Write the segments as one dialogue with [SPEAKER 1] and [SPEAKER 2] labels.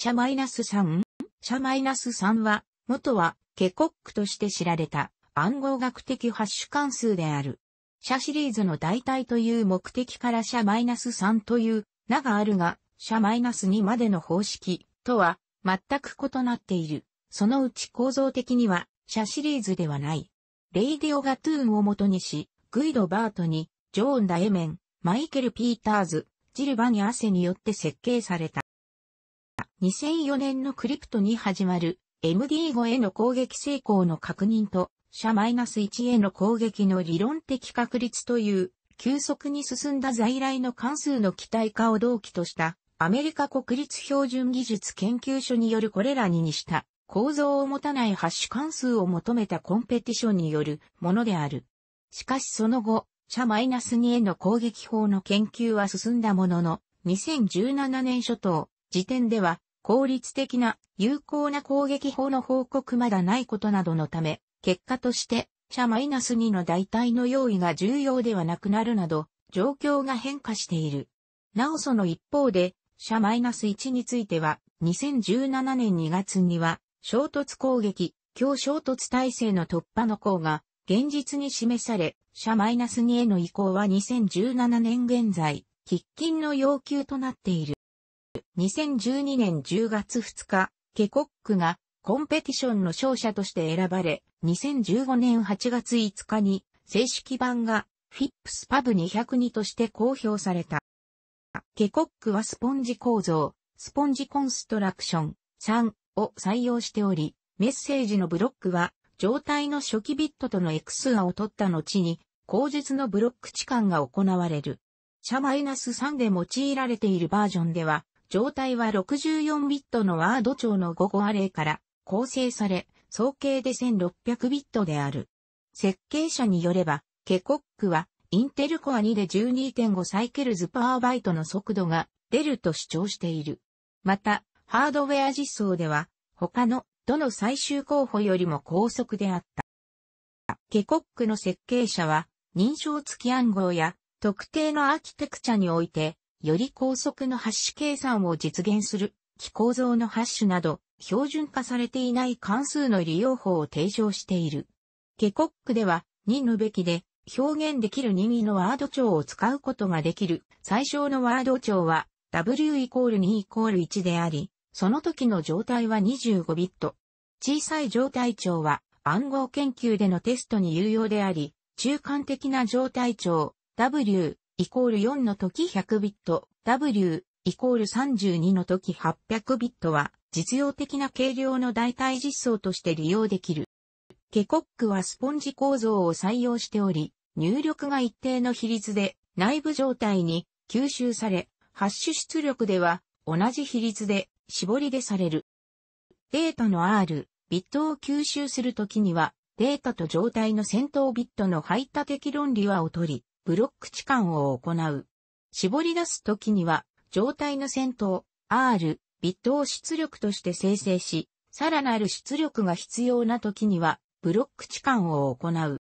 [SPEAKER 1] シャマイナス3シャマイナス3は、元は、ケコックとして知られた暗号学的ハッシュ関数である。シャシリーズの代替という目的からシャマイナス3という名があるが、シャマイナス2までの方式とは全く異なっている。そのうち構造的には、シャシリーズではない。レイディオガトゥーンを元にし、グイド・バートに、ジョーン・ダエメン、マイケル・ピーターズ、ジルバニアセによって設計された。2004年のクリプトに始まる MD5 への攻撃成功の確認と、社 -1 への攻撃の理論的確率という、急速に進んだ在来の関数の期待化を動機とした、アメリカ国立標準技術研究所によるこれらににした、構造を持たないハッシュ関数を求めたコンペティションによるものである。しかしその後、社 -2 への攻撃法の研究は進んだものの、2017年初頭時点では効率的な有効な攻撃法の報告まだないことなどのため、結果として、社 -2 の代替の用意が重要ではなくなるなど、状況が変化している。なおその一方で、社 -1 については、2017年2月には、衝突攻撃、強衝突体制の突破の項が、現実に示され、社 -2 への移行は2017年現在、喫緊の要求となっている。2012年10月2日、ケコックがコンペティションの勝者として選ばれ、2015年8月5日に正式版がフィップスパブ202として公表された。ケコックはスポンジ構造、スポンジコンストラクション3を採用しており、メッセージのブロックは状態の初期ビットとの X アを取った後に、口述のブロック置換が行われる。シャ -3 で用いられているバージョンでは、状態は64ビットのワード長の5個アレイから構成され、総計で1600ビットである。設計者によれば、ケコックは、インテルコア2で12.5サイケルズパーバイトの速度が出ると主張している。また、ハードウェア実装では、他の、どの最終候補よりも高速であった。ケコックの設計者は、認証付き暗号や、特定のアーキテクチャにおいて、より高速のハッシュ計算を実現する、機構造のハッシュなど、標準化されていない関数の利用法を提唱している。ケコックでは、任務べきで、表現できる任意のワード帳を使うことができる。最小のワード帳は、w イコール2イコール1であり、その時の状態は25ビット。小さい状態帳は、暗号研究でのテストに有用であり、中間的な状態帳、w イコール4の時100ビット、W イコール32の時800ビットは実用的な軽量の代替実装として利用できる。ケコックはスポンジ構造を採用しており、入力が一定の比率で内部状態に吸収され、ハッシュ出力では同じ比率で絞り出される。データの R、ビットを吸収するときには、データと状態の先頭ビットの排他的論理は劣り、ブロック置換を行う。絞り出すときには、状態の先頭、R、ビットを出力として生成し、さらなる出力が必要なときには、ブロック置換を行う。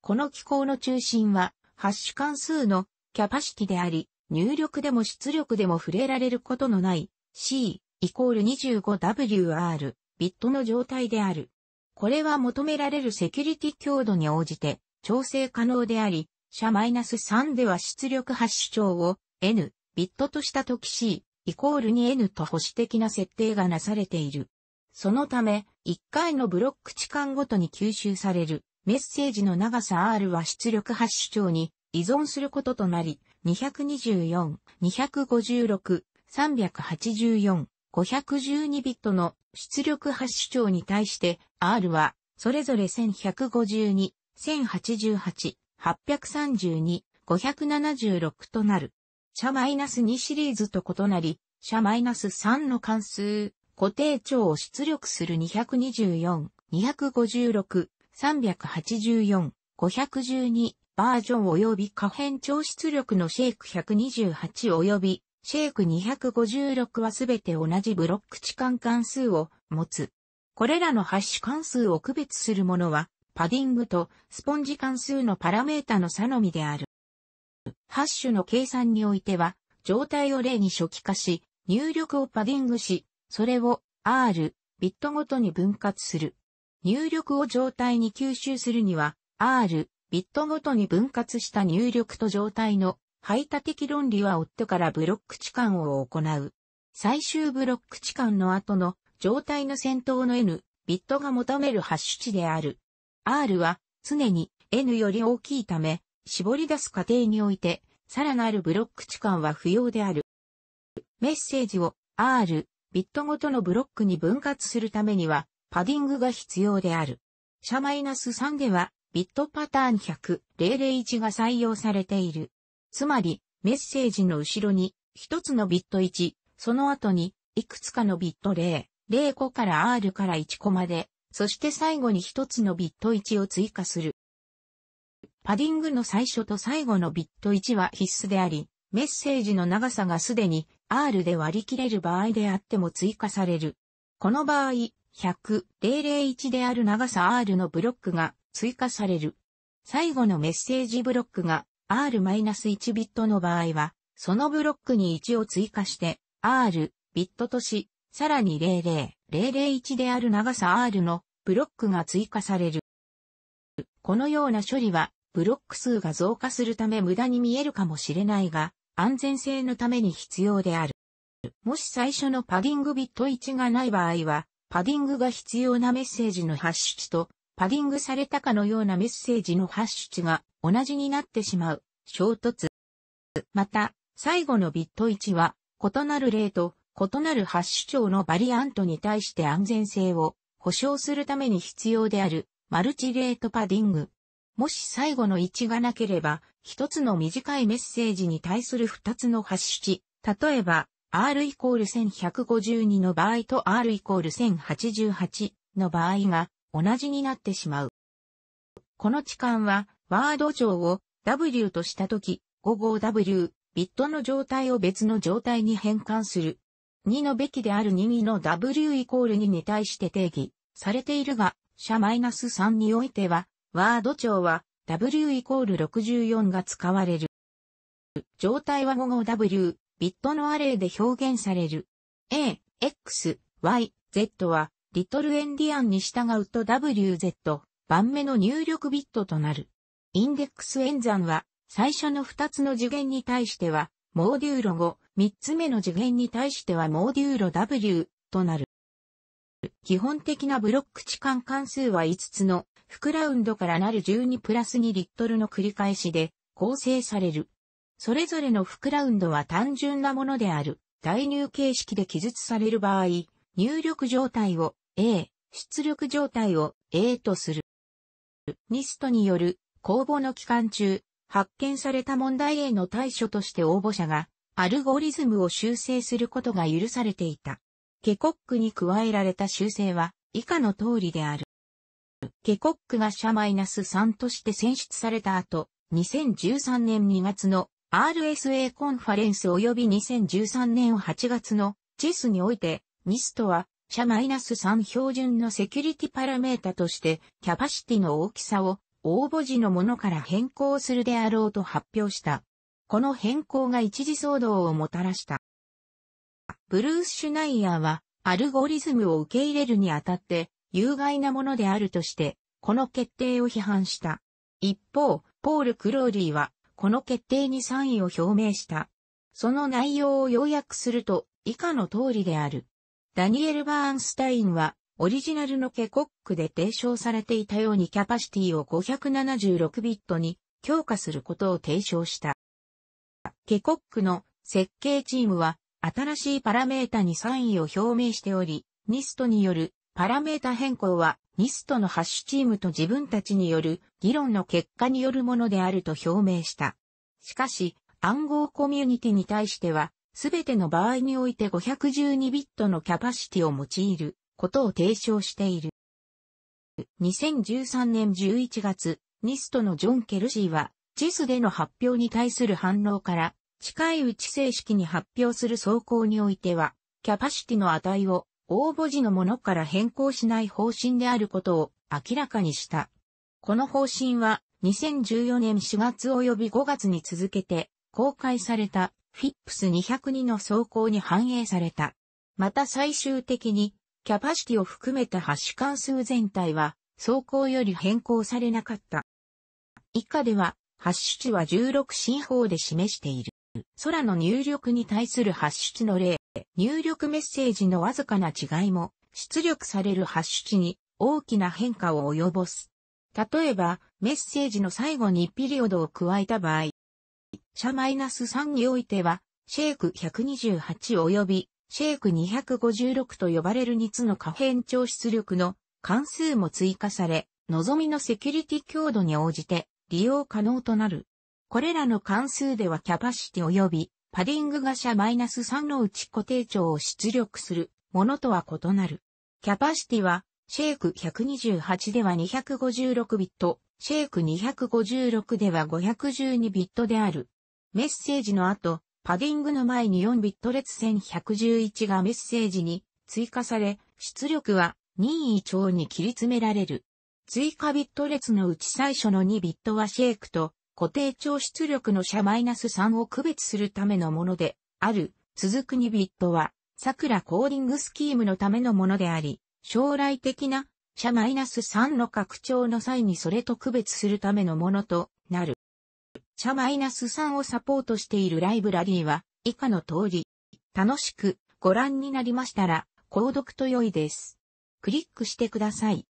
[SPEAKER 1] この機構の中心は、ハッシュ関数のキャパシティであり、入力でも出力でも触れられることのない C イコール 25WR ビットの状態である。これは求められるセキュリティ強度に応じて調整可能であり、社 -3 では出力発出シ長を n ビットとしたとき c イコールに n と保守的な設定がなされている。そのため、1回のブロック置間ごとに吸収されるメッセージの長さ R は出力発出シ長に依存することとなり、224、256、384、512ビットの出力発出シ長に対して R はそれぞれ1152、1088、832、576となる。社 -2 シリーズと異なり、社 -3 の関数、固定長を出力する224、256、384、512バージョン及び可変調出力のシェイク128及びシェイク256はすべて同じブロック置換関数を持つ。これらのハッシュ関数を区別するものはパディングとスポンジ関数のパラメータの差のみである。ハッシュの計算においては、状態を例に初期化し、入力をパディングし、それを R、ビットごとに分割する。入力を状態に吸収するには、R、ビットごとに分割した入力と状態の排他的論理は夫からブロック置換を行う。最終ブロック置換の後の状態の先頭の N、ビットが求めるハッシュ値である。R は常に N より大きいため、絞り出す過程において、さらなるブロック置換は不要である。メッセージを R、ビットごとのブロックに分割するためには、パディングが必要である。マイナス3では、ビットパターン100,001が採用されている。つまり、メッセージの後ろに、一つのビット1、その後に、いくつかのビット0、0個から R から1個まで、そして最後に一つのビット1を追加する。パディングの最初と最後のビット1は必須であり、メッセージの長さがすでに R で割り切れる場合であっても追加される。この場合、100,001である長さ R のブロックが追加される。最後のメッセージブロックが R-1 ビットの場合は、そのブロックに1を追加して R ビットとし、さらに00、001である長さ R のブロックが追加される。このような処理は、ブロック数が増加するため無駄に見えるかもしれないが、安全性のために必要である。もし最初のパディングビット1がない場合は、パディングが必要なメッセージの発出値と、パディングされたかのようなメッセージのハッシュ値が同じになってしまう、衝突。また、最後のビット1は、異なる例と異なるハッシュ長のバリアントに対して安全性を保証するために必要であるマルチレートパディング。もし最後の位置がなければ、一つの短いメッセージに対する二つの発出、例えば、r イコール1152の場合と r イコール1088の場合が同じになってしまう。この置換は、ワード上を W としたとき、5号 w ビットの状態を別の状態に変換する2のべきである任意の W イコール2に対して定義されているが、社 -3 においては、ワード長は W イコール64が使われる。状態は5号 W、ビットのアレイで表現される。A、X、Y、Z は、リトルエンディアンに従うと WZ、番目の入力ビットとなる。インデックス演算は、最初の2つの次元に対しては、モーデューロ後三つ目の次元に対してはモーデューロ W となる。基本的なブロック置換関数は5つの、副ラウンドからなる12プラス2リットルの繰り返しで構成される。それぞれの副ラウンドは単純なものである。代入形式で記述される場合、入力状態を A、出力状態を A とする。ニストによる公募の期間中、発見された問題への対処として応募者が、アルゴリズムを修正することが許されていた。ケコックに加えられた修正は、以下の通りである。ケコックが社 -3 として選出された後、2013年2月の RSA コンファレンス及び2013年8月のチェスにおいて、ニストは社 -3 標準のセキュリティパラメータとしてキャパシティの大きさを応募時のものから変更するであろうと発表した。この変更が一時騒動をもたらした。ブルース・シュナイヤーは、アルゴリズムを受け入れるにあたって、有害なものであるとして、この決定を批判した。一方、ポール・クローリーは、この決定に賛意を表明した。その内容を要約すると、以下の通りである。ダニエル・バーンスタインは、オリジナルのケコックで提唱されていたようにキャパシティを576ビットに強化することを提唱した。ケコックの設計チームは新しいパラメータに賛意を表明しており、ニストによるパラメータ変更はニストのハッシュチームと自分たちによる議論の結果によるものであると表明した。しかし、暗号コミュニティに対しては、すべての場合において512ビットのキャパシティを用いることを提唱している。2013年11月、ニストのジョン・ケルシーは、ジスでの発表に対する反応から、近いうち正式に発表する走行においては、キャパシティの値を応募時のものから変更しない方針であることを明らかにした。この方針は2014年4月及び5月に続けて公開された FIPS202 の走行に反映された。また最終的にキャパシティを含めたハッシュ関数全体は、走行より変更されなかった。以下では、ハッシュ値は16進法で示している。空の入力に対するハッシュ値の例、入力メッセージのわずかな違いも、出力されるハッシュ値に大きな変化を及ぼす。例えば、メッセージの最後にピリオドを加えた場合、社 -3 においては、シェイク128及びシェイク256と呼ばれる2つの可変調出力の関数も追加され、望みのセキュリティ強度に応じて利用可能となる。これらの関数ではキャパシティ及びパディングが社 -3 のうち固定調を出力するものとは異なる。キャパシティはシェイク128では256ビット、シェイク256では512ビットである。メッセージの後、パディングの前に4ビット列1111がメッセージに追加され、出力は任意帳に切り詰められる。追加ビット列のうち最初の2ビットはシェイクと固定帳出力の社 -3 を区別するためのものである。続く2ビットは桜コーディングスキームのためのものであり、将来的な社 -3 の拡張の際にそれと区別するためのものとなる。マイナス -3 をサポートしているライブラリーは以下の通り。楽しくご覧になりましたら、購読と良いです。クリックしてください。